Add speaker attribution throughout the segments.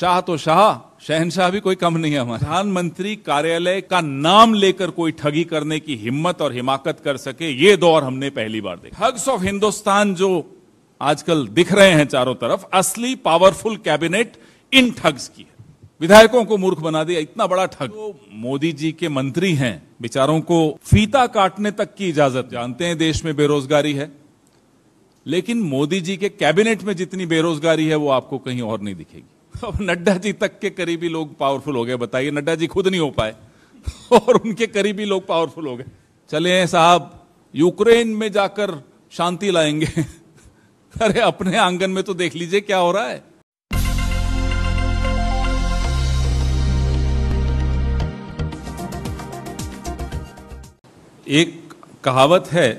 Speaker 1: शाह तो शाह शहनशाह भी कोई कम नहीं है हमारे प्रधानमंत्री कार्यालय का नाम लेकर कोई ठगी करने की हिम्मत और हिमाकत कर सके ये दौर हमने पहली बार देखा हग्स ऑफ हिंदुस्तान जो आजकल दिख रहे हैं चारों तरफ असली पावरफुल कैबिनेट इन ठग्स की है विधायकों को मूर्ख बना दिया इतना बड़ा ठग तो मोदी जी के मंत्री हैं बिचारों को फीता काटने तक की इजाजत जानते हैं देश में बेरोजगारी है लेकिन मोदी जी के कैबिनेट में जितनी बेरोजगारी है वो आपको कहीं और नहीं दिखेगी अब नड्डा जी तक के करीबी लोग पावरफुल हो गए बताइए नड्डा जी खुद नहीं हो पाए और उनके करीबी लोग पावरफुल हो गए चले साहब यूक्रेन में जाकर शांति लाएंगे अरे अपने आंगन में तो देख लीजिए क्या हो रहा है एक कहावत है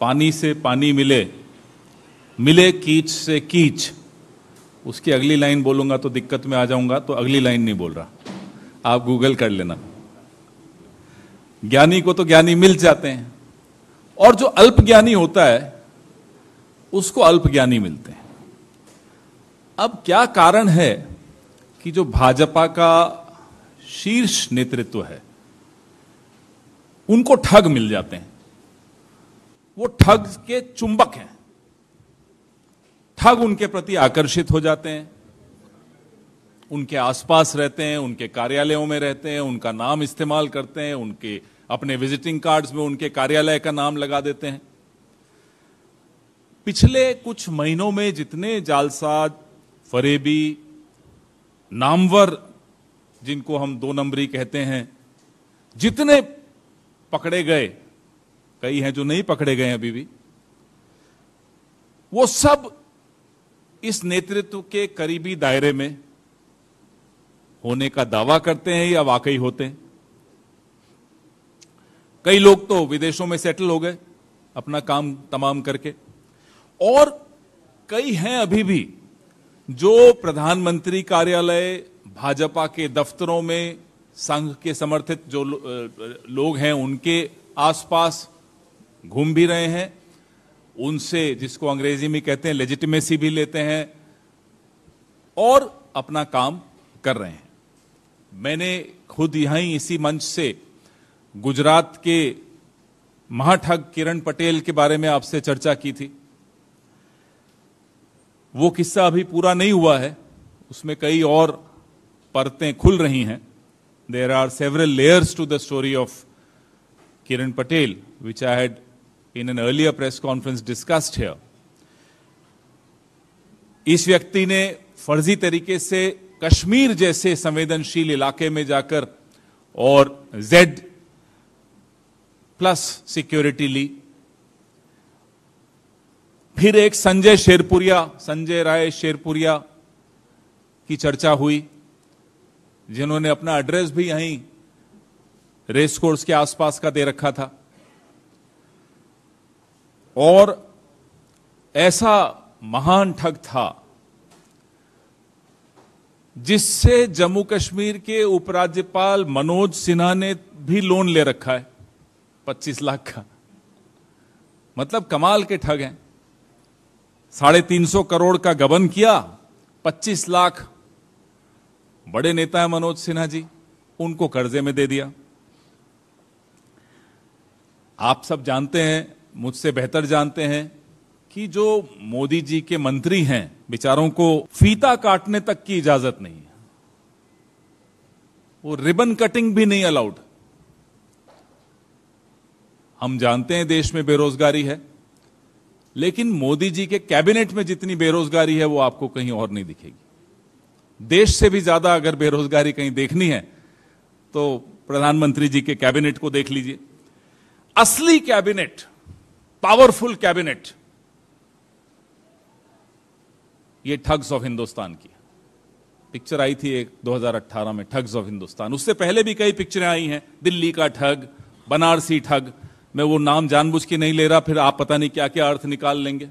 Speaker 1: पानी से पानी मिले मिले कीच से कीच उसकी अगली लाइन बोलूंगा तो दिक्कत में आ जाऊंगा तो अगली लाइन नहीं बोल रहा आप गूगल कर लेना ज्ञानी को तो ज्ञानी मिल जाते हैं और जो अल्प ज्ञानी होता है उसको अल्प ज्ञानी मिलते हैं अब क्या कारण है कि जो भाजपा का शीर्ष नेतृत्व है उनको ठग मिल जाते हैं वो ठग के चुंबक हैं ठग उनके प्रति आकर्षित हो जाते हैं उनके आसपास रहते हैं उनके कार्यालयों में रहते हैं उनका नाम इस्तेमाल करते हैं उनके अपने विजिटिंग कार्ड्स में उनके कार्यालय का नाम लगा देते हैं पिछले कुछ महीनों में जितने जालसाज फरेबी नामवर जिनको हम दो नंबरी कहते हैं जितने पकड़े गए कई हैं जो नहीं पकड़े गए अभी भी वो सब इस नेतृत्व के करीबी दायरे में होने का दावा करते हैं या वाकई होते हैं कई लोग तो विदेशों में सेटल हो गए अपना काम तमाम करके और कई हैं अभी भी जो प्रधानमंत्री कार्यालय भाजपा के दफ्तरों में संघ के समर्थित जो लोग हैं उनके आसपास घूम भी रहे हैं उनसे जिसको अंग्रेजी में कहते हैं लेजिटिमेसी भी लेते हैं और अपना काम कर रहे हैं मैंने खुद यहीं इसी मंच से गुजरात के महाठग किरण पटेल के बारे में आपसे चर्चा की थी वो किस्सा अभी पूरा नहीं हुआ है उसमें कई और परतें खुल रही हैं there are several layers to the story of Kiran Patel which I had in an earlier press conference discussed here. इस व्यक्ति ने फर्जी तरीके से कश्मीर जैसे संवेदनशील इलाके में जाकर और जेड प्लस सिक्योरिटी ली फिर एक संजय शेरपुरिया संजय राय शेरपुरिया की चर्चा हुई जिन्होंने अपना एड्रेस भी यहीं रेस कोर्स के आसपास का दे रखा था और ऐसा महान ठग था जिससे जम्मू कश्मीर के उपराज्यपाल मनोज सिन्हा ने भी लोन ले रखा है 25 लाख का मतलब कमाल के ठग हैं साढ़े तीन सौ करोड़ का गबन किया 25 लाख बड़े नेता है मनोज सिन्हा जी उनको कर्जे में दे दिया आप सब जानते हैं मुझसे बेहतर जानते हैं कि जो मोदी जी के मंत्री हैं बेचारों को फीता काटने तक की इजाजत नहीं है वो रिबन कटिंग भी नहीं अलाउड हम जानते हैं देश में बेरोजगारी है लेकिन मोदी जी के कैबिनेट में जितनी बेरोजगारी है वो आपको कहीं और नहीं दिखेगी देश से भी ज्यादा अगर बेरोजगारी कहीं देखनी है तो प्रधानमंत्री जी के कैबिनेट को देख लीजिए असली कैबिनेट पावरफुल कैबिनेट ये ठग्स ऑफ हिंदुस्तान की पिक्चर आई थी एक 2018 में ठग्स ऑफ हिंदुस्तान उससे पहले भी कई पिक्चरें आई हैं दिल्ली का ठग बनारसी ठग मैं वो नाम जानबूझ के नहीं ले रहा फिर आप पता नहीं क्या क्या अर्थ निकाल लेंगे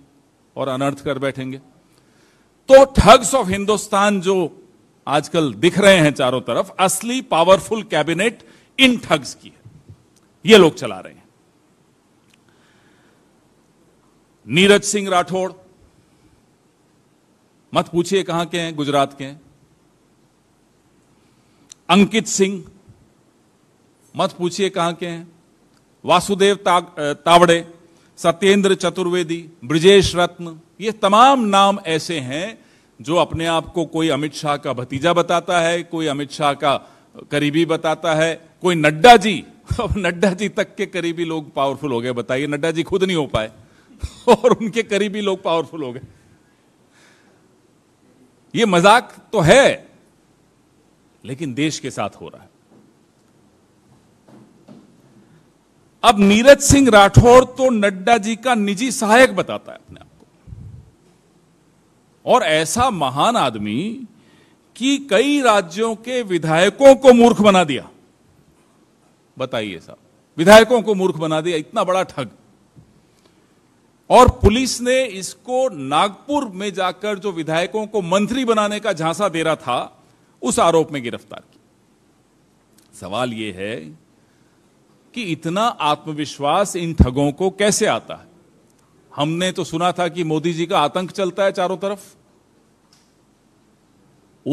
Speaker 1: और अनर्थ कर बैठेंगे तो ठग्स ऑफ हिंदुस्तान जो आजकल दिख रहे हैं चारों तरफ असली पावरफुल कैबिनेट इन ठग्स की है ये लोग चला रहे हैं नीरज सिंह राठौड़ मत पूछिए कहां के हैं गुजरात के हैं अंकित सिंह मत पूछिए कहां के हैं वासुदेव ता, तावड़े सत्येंद्र चतुर्वेदी ब्रिजेश रत्न ये तमाम नाम ऐसे हैं जो अपने आप को कोई अमित शाह का भतीजा बताता है कोई अमित शाह का करीबी बताता है कोई नड्डा जी अब नड्डा जी तक के करीबी लोग पावरफुल हो गए बताइए नड्डा जी खुद नहीं हो पाए और उनके करीबी लोग पावरफुल हो गए ये मजाक तो है लेकिन देश के साथ हो रहा है अब नीरज सिंह राठौड़ तो नड्डा जी का निजी सहायक बताता है अपने आप को और ऐसा महान आदमी कि कई राज्यों के विधायकों को मूर्ख बना दिया बताइए साहब विधायकों को मूर्ख बना दिया इतना बड़ा ठग और पुलिस ने इसको नागपुर में जाकर जो विधायकों को मंत्री बनाने का झांसा दे रहा था उस आरोप में गिरफ्तार किया सवाल यह है कि इतना आत्मविश्वास इन ठगों को कैसे आता है हमने तो सुना था कि मोदी जी का आतंक चलता है चारों तरफ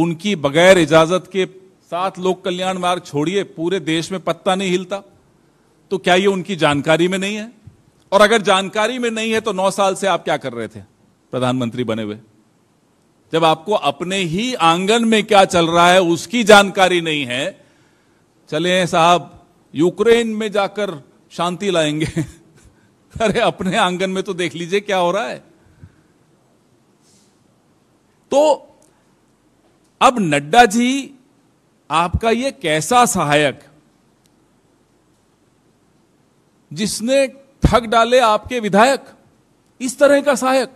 Speaker 1: उनकी बगैर इजाजत के साथ लोक कल्याण मार्ग छोड़िए पूरे देश में पत्ता नहीं हिलता तो क्या ये उनकी जानकारी में नहीं है और अगर जानकारी में नहीं है तो नौ साल से आप क्या कर रहे थे प्रधानमंत्री बने हुए जब आपको अपने ही आंगन में क्या चल रहा है उसकी जानकारी नहीं है चले साहब यूक्रेन में जाकर शांति लाएंगे अरे अपने आंगन में तो देख लीजिए क्या हो रहा है तो अब नड्डा जी आपका यह कैसा सहायक जिसने ठग डाले आपके विधायक इस तरह का सहायक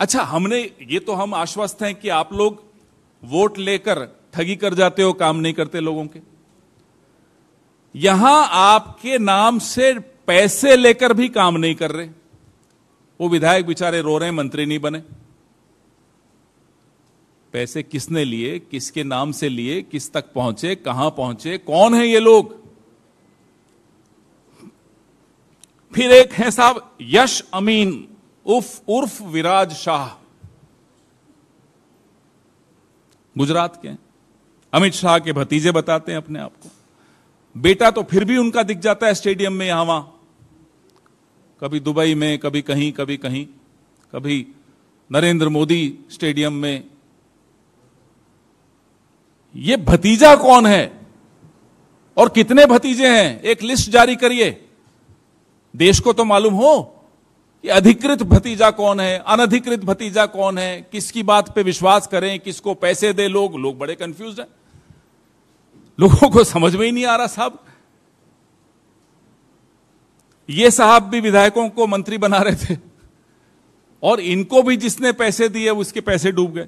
Speaker 1: अच्छा हमने ये तो हम आश्वस्त हैं कि आप लोग वोट लेकर ठगी कर जाते हो काम नहीं करते लोगों के यहां आपके नाम से पैसे लेकर भी काम नहीं कर रहे वो विधायक बेचारे रो रहे मंत्री नहीं बने पैसे किसने लिए किसके नाम से लिए किस तक पहुंचे कहां पहुंचे कौन है ये लोग फिर एक है साहब यश अमीन उफ उर्फ विराज शाह गुजरात के अमित शाह के भतीजे बताते हैं अपने आप को बेटा तो फिर भी उनका दिख जाता है स्टेडियम में यहां वहां कभी दुबई में कभी कहीं कभी कहीं कभी नरेंद्र मोदी स्टेडियम में ये भतीजा कौन है और कितने भतीजे हैं एक लिस्ट जारी करिए देश को तो मालूम हो कि अधिकृत भतीजा कौन है अनधिकृत भतीजा कौन है किसकी बात पे विश्वास करें किसको पैसे दे लोग लोग बड़े कंफ्यूज हैं लोगों को समझ में ही नहीं आ रहा साहब ये साहब भी विधायकों को मंत्री बना रहे थे और इनको भी जिसने पैसे दिए उसके पैसे डूब गए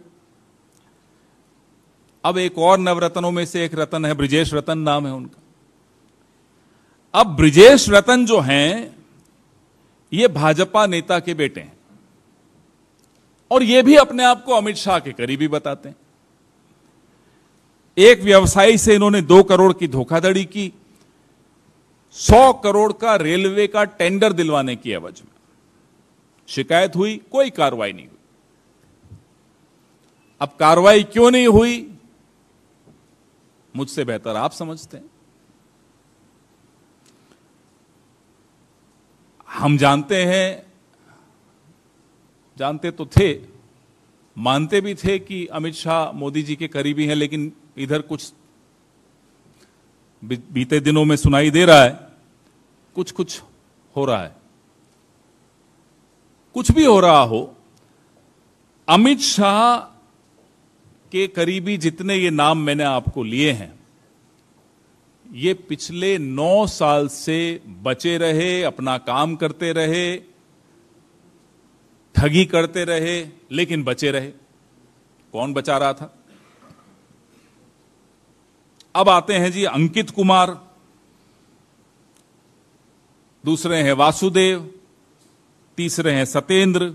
Speaker 1: अब एक और नवरत्नों में से एक रतन है ब्रिजेश रतन नाम है उनका अब ब्रिजेश रतन जो हैं ये भाजपा नेता के बेटे हैं और ये भी अपने आप को अमित शाह के करीबी बताते हैं एक व्यवसायी से इन्होंने दो करोड़ की धोखाधड़ी की सौ करोड़ का रेलवे का टेंडर दिलवाने की अवज में शिकायत हुई कोई कार्रवाई नहीं हुई अब कार्रवाई क्यों नहीं हुई मुझसे बेहतर आप समझते हैं हम जानते हैं जानते तो थे मानते भी थे कि अमित शाह मोदी जी के करीबी हैं लेकिन इधर कुछ बीते दिनों में सुनाई दे रहा है कुछ कुछ हो रहा है कुछ भी हो रहा हो अमित शाह के करीबी जितने ये नाम मैंने आपको लिए हैं ये पिछले नौ साल से बचे रहे अपना काम करते रहे ठगी करते रहे लेकिन बचे रहे कौन बचा रहा था अब आते हैं जी अंकित कुमार दूसरे हैं वासुदेव तीसरे हैं सतेंद्र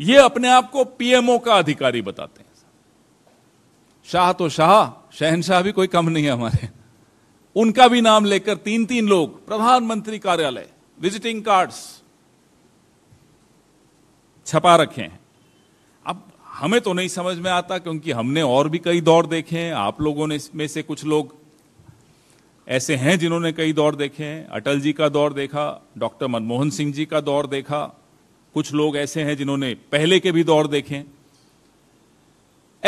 Speaker 1: ये अपने आप को पीएमओ का अधिकारी बताते हैं शाह तो शाह शहनशाह भी कोई कम नहीं है हमारे उनका भी नाम लेकर तीन तीन लोग प्रधानमंत्री कार्यालय विजिटिंग कार्ड्स छपा रखे हैं अब हमें तो नहीं समझ में आता क्योंकि हमने और भी कई दौर देखे हैं आप लोगों ने में से कुछ लोग ऐसे हैं जिन्होंने कई दौर देखे हैं अटल जी का दौर देखा डॉक्टर मनमोहन सिंह जी का दौर देखा कुछ लोग ऐसे हैं जिन्होंने पहले के भी दौर देखे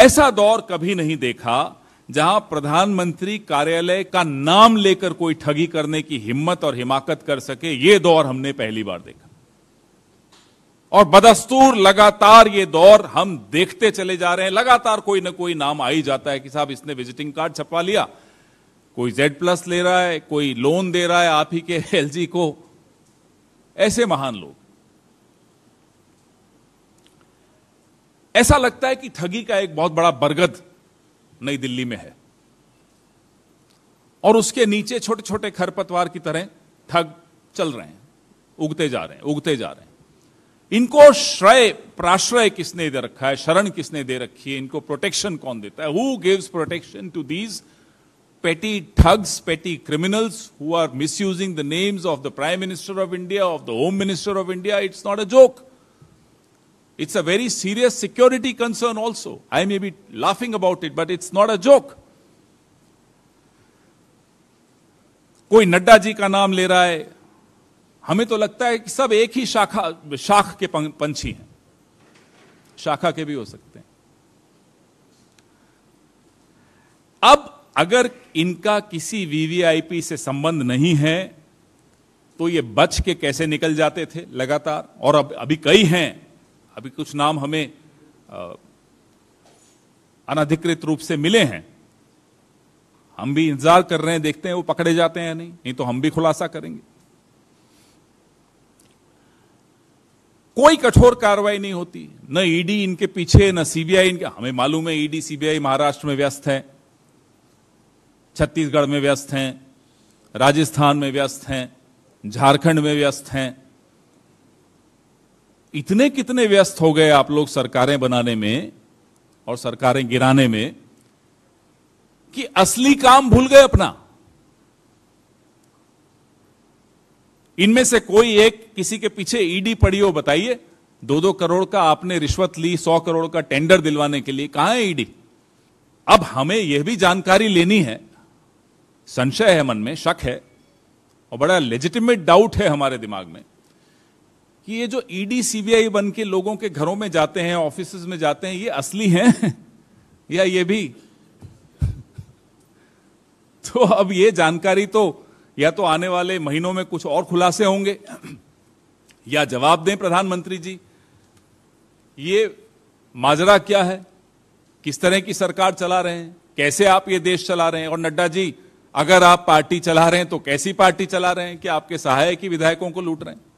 Speaker 1: ऐसा दौर कभी नहीं देखा जहां प्रधानमंत्री कार्यालय का नाम लेकर कोई ठगी करने की हिम्मत और हिमाकत कर सके ये दौर हमने पहली बार देखा और बदस्तूर लगातार ये दौर हम देखते चले जा रहे हैं लगातार कोई ना कोई नाम आ ही जाता है कि साहब इसने विजिटिंग कार्ड छपवा लिया कोई जेड प्लस ले रहा है कोई लोन दे रहा है आप ही के एल को ऐसे महान लोग ऐसा लगता है कि ठगी का एक बहुत बड़ा बरगद नई दिल्ली में है और उसके नीचे छोटे छोटे खरपतवार की तरह ठग चल रहे हैं उगते जा रहे हैं उगते जा रहे हैं इनको श्रय प्राश्रय किसने दे रखा है शरण किसने दे रखी है इनको प्रोटेक्शन कौन देता है who gives protection to these petty thugs petty criminals who are misusing the names of the prime minister of India of the home minister of India it's not a joke It's a very serious security concern also. I may be laughing about it, but it's not a joke. कोई नड्डा जी का नाम ले रहा है हमें तो लगता है कि सब एक ही शाखा शाख के पंछी हैं शाखा के भी हो सकते हैं अब अगर इनका किसी वीवीआईपी से संबंध नहीं है तो ये बच के कैसे निकल जाते थे लगातार और अब अभी कई हैं अभी कुछ नाम हमें अनाधिकृत रूप से मिले हैं हम भी इंतजार कर रहे हैं देखते हैं वो पकड़े जाते हैं या नहीं नहीं तो हम भी खुलासा करेंगे कोई कठोर कार्रवाई नहीं होती न ईडी e इनके पीछे न सीबीआई इनके हमें मालूम है ईडी e सीबीआई महाराष्ट्र में व्यस्त है छत्तीसगढ़ में व्यस्त हैं राजस्थान में व्यस्त हैं झारखंड में व्यस्त हैं इतने कितने व्यस्त हो गए आप लोग सरकारें बनाने में और सरकारें गिराने में कि असली काम भूल गए अपना इनमें से कोई एक किसी के पीछे ईडी पड़ी हो बताइए दो दो करोड़ का आपने रिश्वत ली सौ करोड़ का टेंडर दिलवाने के लिए कहां है ईडी अब हमें यह भी जानकारी लेनी है संशय है मन में शक है और बड़ा लेजिटिमेट डाउट है हमारे दिमाग में कि ये जो ईडी e सीबीआई बन के लोगों के घरों में जाते हैं ऑफिस में जाते हैं ये असली हैं या ये भी तो अब ये जानकारी तो या तो आने वाले महीनों में कुछ और खुलासे होंगे या जवाब दें प्रधानमंत्री जी ये माजरा क्या है किस तरह की सरकार चला रहे हैं कैसे आप ये देश चला रहे हैं और नड्डा जी अगर आप पार्टी चला रहे हैं तो कैसी पार्टी चला रहे हैं कि आपके सहायक ही विधायकों को लूट रहे हैं